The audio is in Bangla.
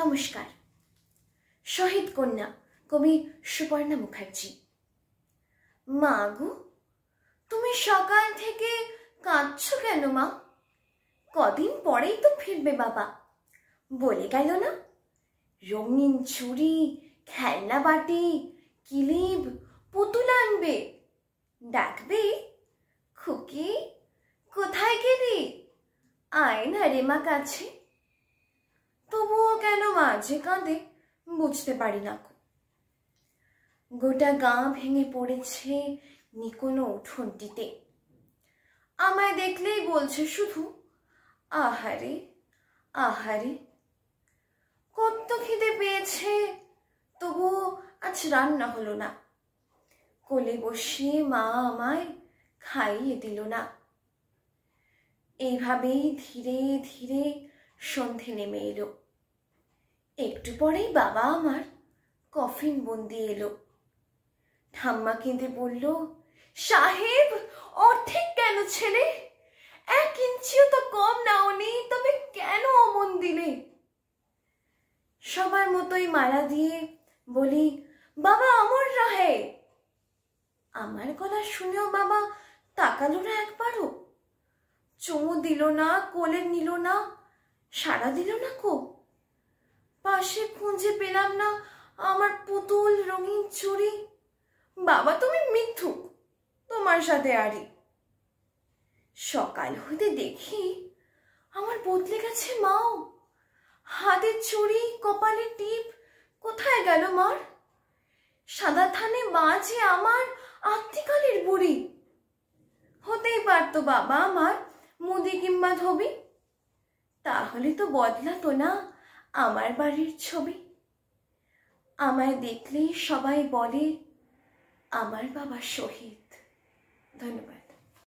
নমস্কার শহীদ কন্যা কবি সুপর্ণা মুখার্জি মা গো তুমি সকাল থেকে কাঁদছ কেন মা কদিন পরেই তো ফিরবে বাবা বলে গেল না রঙিন চুড়ি খেলনা বাটি কিলিব পুতুল আনবে ডাকবে খুকি কোথায় গেলি আয় না রেমা কাছে তবুও কেন মাঝে কাঁদে বুঝতে পারি না গোটা গা ভেঙে পড়েছে নিকোনো উঠোনটিতে আমায় দেখলেই বলছে শুধু আহারে আহারে কত খিদে পেয়েছে তবুও আজ রান্না হলো না কোলে বসিয়ে মা আমায় খাইয়ে দিল না এইভাবেই ধীরে ধীরে সন্ধে নেমে এলো একটু পরেই বাবা আমার কফিন বন্দি এলো ঠাম্মা কেঁদে বলল সাহেব অর্ধেক কেন ছেলে এক ইঞ্চিও তো কম উনি তবে কেন অমন দিলে সবার মতোই মালা দিয়ে বলি বাবা অমর রাহে আমার গলা শুনেও বাবা তাকালো না একবারও চুমু দিল না কোলে নিল না সারা দিল না কো পাশে খুঁজে পেলাম না আমার পুতুল রঙিন চুড়ি বাবা তুমি মিথ্যুক তোমার সাথে আরি সকাল হতে দেখি আমার বদলে গেছে মাও হাতে চুড়ি কপালে টিপ কোথায় গেল মার সাদা থানে মাঝে আমার আত্মিকালের বুড়ি হতেই পারতো বাবা আমার মুদি কিংবা ধবি তাহলে তো বদলাতো না আমার বাড়ির ছবি আমায় দেখলেই সবাই বলে আমার বাবা শহীদ ধন্যবাদ